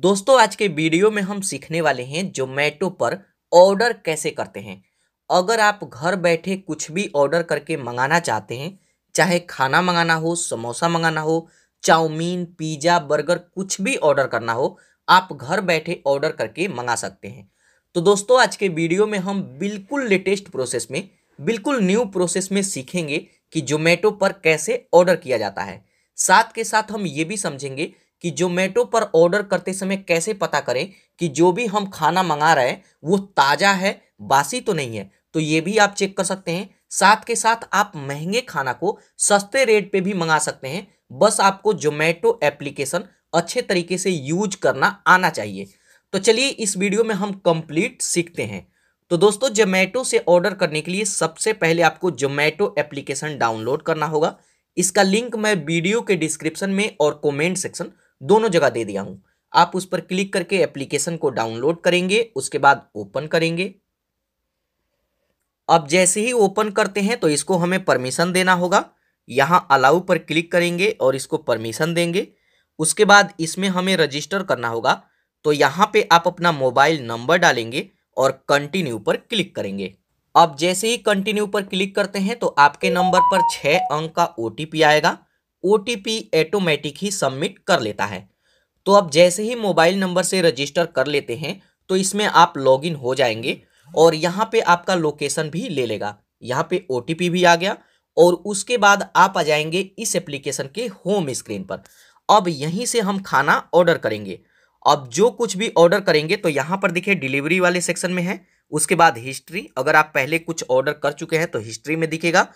दोस्तों आज के वीडियो में हम सीखने वाले हैं जोमेटो पर ऑर्डर कैसे करते हैं अगर आप घर बैठे कुछ भी ऑर्डर करके मंगाना चाहते हैं चाहे खाना मंगाना हो समोसा मंगाना हो चाउमीन पिज़्ज़ा बर्गर कुछ भी ऑर्डर करना हो आप घर बैठे ऑर्डर करके मंगा सकते हैं तो दोस्तों आज के वीडियो में हम बिल्कुल लेटेस्ट प्रोसेस में बिल्कुल न्यू प्रोसेस में सीखेंगे कि जोमेटो पर कैसे ऑर्डर किया जाता है साथ के साथ हम ये भी समझेंगे कि जोमेटो पर ऑर्डर करते समय कैसे पता करें कि जो भी हम खाना मंगा रहे हैं वो ताज़ा है बासी तो नहीं है तो ये भी आप चेक कर सकते हैं साथ के साथ आप महंगे खाना को सस्ते रेट पे भी मंगा सकते हैं बस आपको जोमेटो एप्लीकेशन अच्छे तरीके से यूज करना आना चाहिए तो चलिए इस वीडियो में हम कंप्लीट सीखते हैं तो दोस्तों जोमेटो से ऑर्डर करने के लिए सबसे पहले आपको जोमेटो एप्लीकेशन डाउनलोड करना होगा इसका लिंक मैं वीडियो के डिस्क्रिप्शन में और कॉमेंट सेक्शन दोनों जगह दे दिया हूं आप उस पर क्लिक करके एप्लीकेशन को डाउनलोड करेंगे उसके बाद ओपन करेंगे अब जैसे ही ओपन करते हैं तो इसको हमें परमिशन देना होगा यहां अलाउ पर क्लिक करेंगे और इसको परमिशन देंगे उसके बाद इसमें हमें रजिस्टर करना होगा तो यहां पे आप अपना मोबाइल नंबर डालेंगे और कंटिन्यू पर क्लिक करेंगे अब जैसे ही कंटिन्यू पर क्लिक करते हैं तो आपके नंबर पर छः अंक का ओ आएगा ओ ऑटोमेटिक ही सबमिट कर लेता है तो आप जैसे ही मोबाइल नंबर से रजिस्टर कर लेते हैं तो इसमें आप लॉगिन हो जाएंगे और यहाँ पे आपका लोकेशन भी ले लेगा यहाँ पे ओ भी आ गया और उसके बाद आप आ जाएंगे इस एप्लीकेशन के होम स्क्रीन पर अब यहीं से हम खाना ऑर्डर करेंगे अब जो कुछ भी ऑर्डर करेंगे तो यहाँ पर देखिए डिलीवरी वाले सेक्शन में है उसके बाद हिस्ट्री अगर आप पहले कुछ ऑर्डर कर चुके हैं तो हिस्ट्री में दिखेगा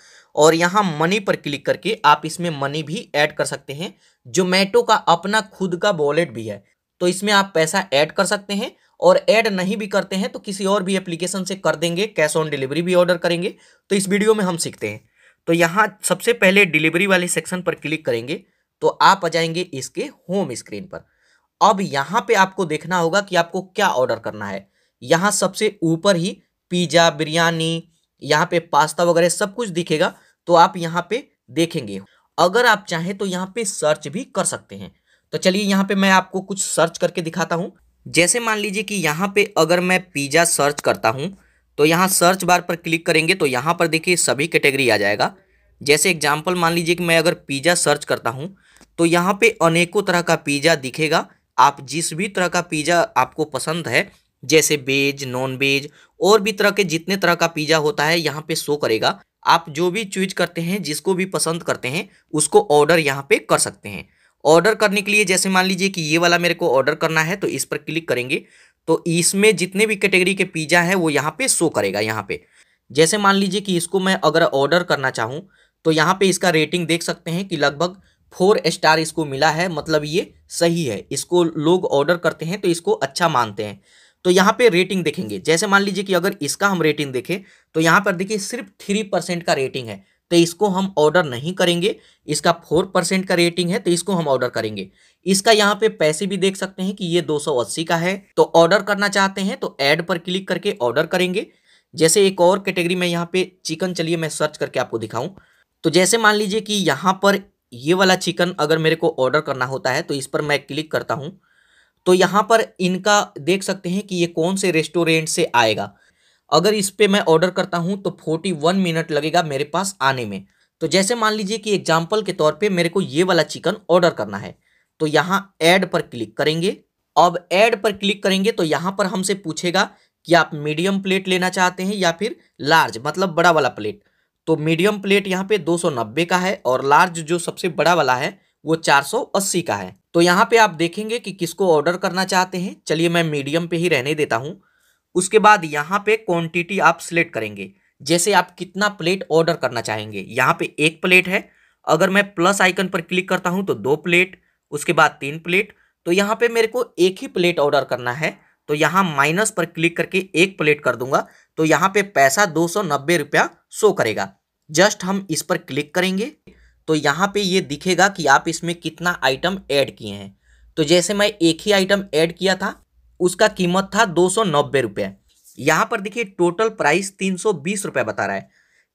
और यहाँ मनी पर क्लिक करके आप इसमें मनी भी ऐड कर सकते हैं जोमेटो का अपना खुद का वॉलेट भी है तो इसमें आप पैसा ऐड कर सकते हैं और ऐड नहीं भी करते हैं तो किसी और भी एप्लीकेशन से कर देंगे कैश ऑन डिलीवरी भी ऑर्डर करेंगे तो इस वीडियो में हम सीखते हैं तो यहाँ सबसे पहले डिलीवरी वाले सेक्शन पर क्लिक करेंगे तो आप आ जाएंगे इसके होम स्क्रीन पर अब यहाँ पे आपको देखना होगा कि आपको क्या ऑर्डर करना है यहाँ सबसे ऊपर ही पिज़्ज़ा बिरयानी यहाँ पे पास्ता वगैरह सब कुछ दिखेगा तो आप यहाँ पे देखेंगे अगर आप चाहें तो यहाँ पे सर्च भी कर सकते हैं तो चलिए यहाँ पे मैं आपको कुछ सर्च करके दिखाता हूँ जैसे मान लीजिए कि यहाँ पे अगर मैं पिज़्ज़ा सर्च करता हूँ तो यहाँ सर्च बार पर क्लिक करेंगे तो यहाँ पर देखिए सभी कैटेगरी आ जाएगा जैसे एग्जाम्पल मान लीजिए कि मैं अगर पिज़्ज़ा सर्च करता हूँ तो यहाँ पे अनेकों तरह का पिज़्ज़ा दिखेगा आप जिस भी तरह का पिज़्ज़ा आपको पसंद है जैसे वेज नॉन वेज और भी तरह के जितने तरह का पिज़्ज़ा होता है यहाँ पे शो करेगा आप जो भी चूज करते हैं जिसको भी पसंद करते हैं उसको ऑर्डर यहाँ पे कर सकते हैं ऑर्डर करने के लिए जैसे मान लीजिए कि ये वाला मेरे को ऑर्डर करना है तो इस पर क्लिक करेंगे तो इसमें जितने भी कैटेगरी के पिज़्ज़ा है वो यहाँ पे शो करेगा यहाँ पे जैसे मान लीजिए कि इसको मैं अगर ऑर्डर करना चाहूँ तो यहाँ पे इसका रेटिंग देख सकते हैं कि लगभग फोर स्टार इसको मिला है मतलब ये सही है इसको लोग ऑर्डर करते हैं तो इसको अच्छा मानते हैं तो यहाँ पे रेटिंग देखेंगे जैसे मान लीजिए कि अगर इसका हम रेटिंग देखें तो यहाँ पर देखिए सिर्फ थ्री परसेंट का रेटिंग है तो इसको हम ऑर्डर नहीं करेंगे इसका फोर परसेंट का रेटिंग है तो इसको हम ऑर्डर करेंगे इसका यहाँ पे पैसे भी देख सकते हैं कि ये अस्सी का है तो ऑर्डर करना चाहते हैं तो ऐड पर क्लिक करके ऑर्डर करेंगे जैसे एक और कैटेगरी में यहाँ पे चिकन चलिए मैं सर्च करके आपको दिखाऊं तो जैसे मान लीजिए कि यहाँ पर ये वाला चिकन अगर मेरे को ऑर्डर करना होता है तो इस पर मैं क्लिक करता हूँ तो यहाँ पर इनका देख सकते हैं कि ये कौन से रेस्टोरेंट से आएगा अगर इस पर मैं ऑर्डर करता हूँ तो फोर्टी वन मिनट लगेगा मेरे पास आने में तो जैसे मान लीजिए कि एग्जाम्पल के तौर पर मेरे को ये वाला चिकन ऑर्डर करना है तो यहाँ ऐड पर क्लिक करेंगे अब ऐड पर क्लिक करेंगे तो यहाँ पर हमसे पूछेगा कि आप मीडियम प्लेट लेना चाहते हैं या फिर लार्ज मतलब बड़ा वाला प्लेट तो मीडियम प्लेट यहाँ पे 290 का है और लार्ज जो सबसे बड़ा वाला है वो 480 का है तो यहाँ पे आप देखेंगे कि किसको ऑर्डर करना चाहते हैं चलिए मैं मीडियम पे ही रहने देता हूँ उसके बाद यहाँ पे क्वांटिटी आप सिलेक्ट करेंगे जैसे आप कितना प्लेट ऑर्डर करना चाहेंगे यहाँ पे एक प्लेट है अगर मैं प्लस आइकन पर क्लिक करता हूँ तो दो प्लेट उसके बाद तीन प्लेट तो यहाँ पर मेरे को एक ही प्लेट ऑर्डर करना है तो यहाँ माइनस पर क्लिक करके एक प्लेट कर दूंगा तो यहाँ पे पैसा दो सौ नब्बे रुपया शो करेगा जस्ट हम इस पर क्लिक करेंगे तो यहाँ पे ये दिखेगा कि आप इसमें कितना आइटम ऐड किए हैं तो जैसे मैं एक ही आइटम ऐड किया था उसका कीमत था दो सौ नब्बे रुपये यहाँ पर देखिए टोटल प्राइस तीन सौ बीस रुपये बता रहा है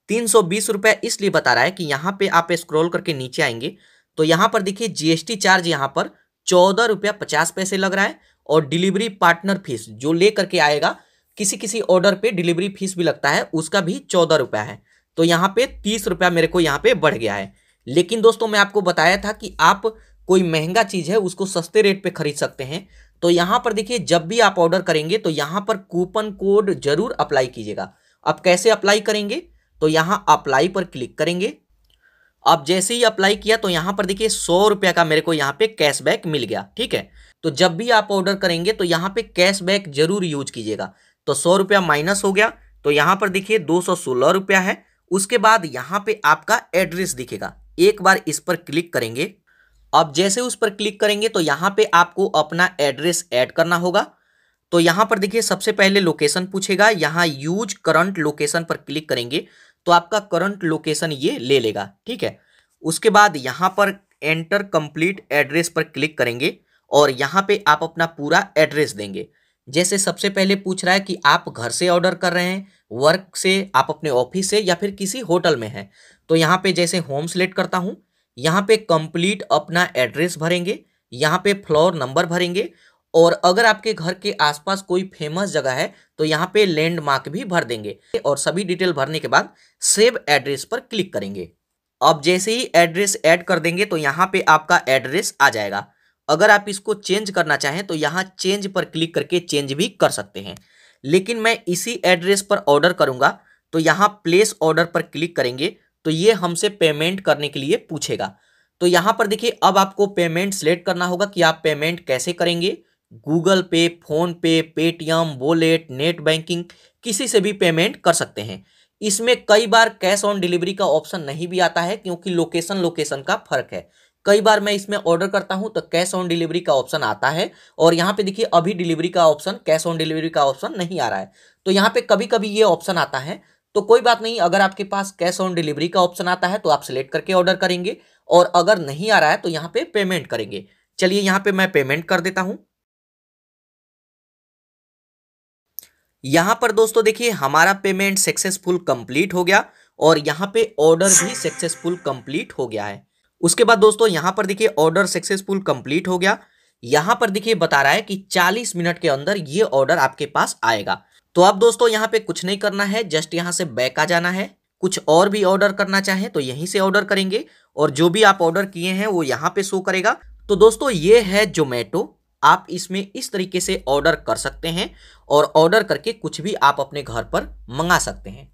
तीन सौ बीस रुपये इसलिए बता रहा है कि यहाँ पे आप स्क्रॉल करके नीचे आएंगे तो यहाँ पर देखिए जीएसटी चार्ज यहाँ पर चौदह रुपया पचास पैसे लग रहा है और डिलीवरी पार्टनर फीस जो ले करके आएगा किसी किसी ऑर्डर पे डिलीवरी फीस भी लगता है उसका भी चौदह रुपया है तो यहाँ पे तीस रुपया मेरे को यहाँ पे बढ़ गया है लेकिन दोस्तों मैं आपको बताया था कि आप कोई महंगा चीज़ है उसको सस्ते रेट पे खरीद सकते हैं तो यहाँ पर देखिए जब भी आप ऑर्डर करेंगे तो यहाँ पर कूपन कोड जरूर अप्लाई कीजिएगा आप कैसे अप्लाई करेंगे तो यहाँ अप्लाई पर क्लिक करेंगे अब जैसे ही अप्लाई किया तो यहां पर देखिए सौ रुपया का मेरे को यहां पे कैशबैक मिल गया ठीक है तो जब भी आप ऑर्डर करेंगे तो यहाँ पे कैशबैक जरूर यूज कीजिएगा तो सौ रुपया माइनस हो गया तो यहां पर देखिए दो सौ सोलह रुपया है उसके बाद यहाँ पे आपका एड्रेस दिखेगा एक बार इस पर क्लिक करेंगे अब जैसे उस पर क्लिक करेंगे तो यहां पर आपको अपना एड्रेस एड करना होगा तो यहां पर देखिए सबसे पहले लोकेशन पूछेगा यहां यूज करंट लोकेशन पर क्लिक करेंगे तो आपका करंट लोकेशन ये ले लेगा ठीक है उसके बाद यहाँ पर एंटर कंप्लीट एड्रेस पर क्लिक करेंगे और यहाँ पे आप अपना पूरा एड्रेस देंगे जैसे सबसे पहले पूछ रहा है कि आप घर से ऑर्डर कर रहे हैं वर्क से आप अपने ऑफिस से या फिर किसी होटल में हैं तो यहाँ पे जैसे होम सेलेक्ट करता हूँ यहाँ पे कंप्लीट अपना एड्रेस भरेंगे यहाँ पे फ्लोर नंबर भरेंगे और अगर आपके घर के आसपास कोई फेमस जगह है तो यहाँ पे लैंडमार्क भी भर देंगे और सभी डिटेल भरने के बाद सेव एड्रेस पर क्लिक करेंगे अब जैसे ही एड्रेस ऐड कर देंगे तो यहाँ पे आपका एड्रेस आ जाएगा अगर आप इसको चेंज करना चाहें तो यहाँ चेंज पर क्लिक करके चेंज भी कर सकते हैं लेकिन मैं इसी एड्रेस पर ऑर्डर करूँगा तो यहाँ प्लेस ऑर्डर पर क्लिक करेंगे तो ये हमसे पेमेंट करने के लिए पूछेगा तो यहाँ पर देखिए अब आपको पेमेंट सेलेक्ट करना होगा कि आप पेमेंट कैसे करेंगे गूगल पे फोन पे पेटीएम वॉलेट नेट बैंकिंग किसी से भी पेमेंट कर सकते हैं इसमें कई बार कैश ऑन डिलीवरी का ऑप्शन नहीं भी आता है क्योंकि लोकेशन लोकेशन का फर्क है कई बार मैं इसमें ऑर्डर करता हूं तो कैश ऑन डिलीवरी का ऑप्शन आता है और यहाँ पे देखिए अभी डिलीवरी का ऑप्शन कैश ऑन डिलीवरी का ऑप्शन नहीं आ रहा है तो यहाँ पे कभी कभी ये ऑप्शन आता है तो कोई बात नहीं अगर आपके पास कैश ऑन डिलीवरी का ऑप्शन आता है तो आप सिलेक्ट करके ऑर्डर करेंगे और अगर नहीं आ रहा है तो यहाँ पे पेमेंट करेंगे चलिए यहाँ पे मैं पेमेंट कर देता हूँ यहाँ पर दोस्तों देखिए हमारा पेमेंट सक्सेसफुल कंप्लीट हो गया और यहाँ पे ऑर्डर भी सक्सेसफुल कंप्लीट हो गया है उसके बाद दोस्तों यहाँ पर देखिए ऑर्डर सक्सेसफुल कंप्लीट हो गया यहाँ पर देखिए बता रहा है कि 40 मिनट के अंदर ये ऑर्डर आपके पास आएगा तो अब दोस्तों यहाँ पे कुछ नहीं करना है जस्ट यहाँ से बैक आ जाना है कुछ और भी ऑर्डर करना चाहें तो यहीं से ऑर्डर करेंगे और जो भी आप ऑर्डर किए हैं वो यहाँ पे शो करेगा तो दोस्तों ये है जोमेटो आप इसमें इस तरीके से ऑर्डर कर सकते हैं और ऑर्डर करके कुछ भी आप अपने घर पर मंगा सकते हैं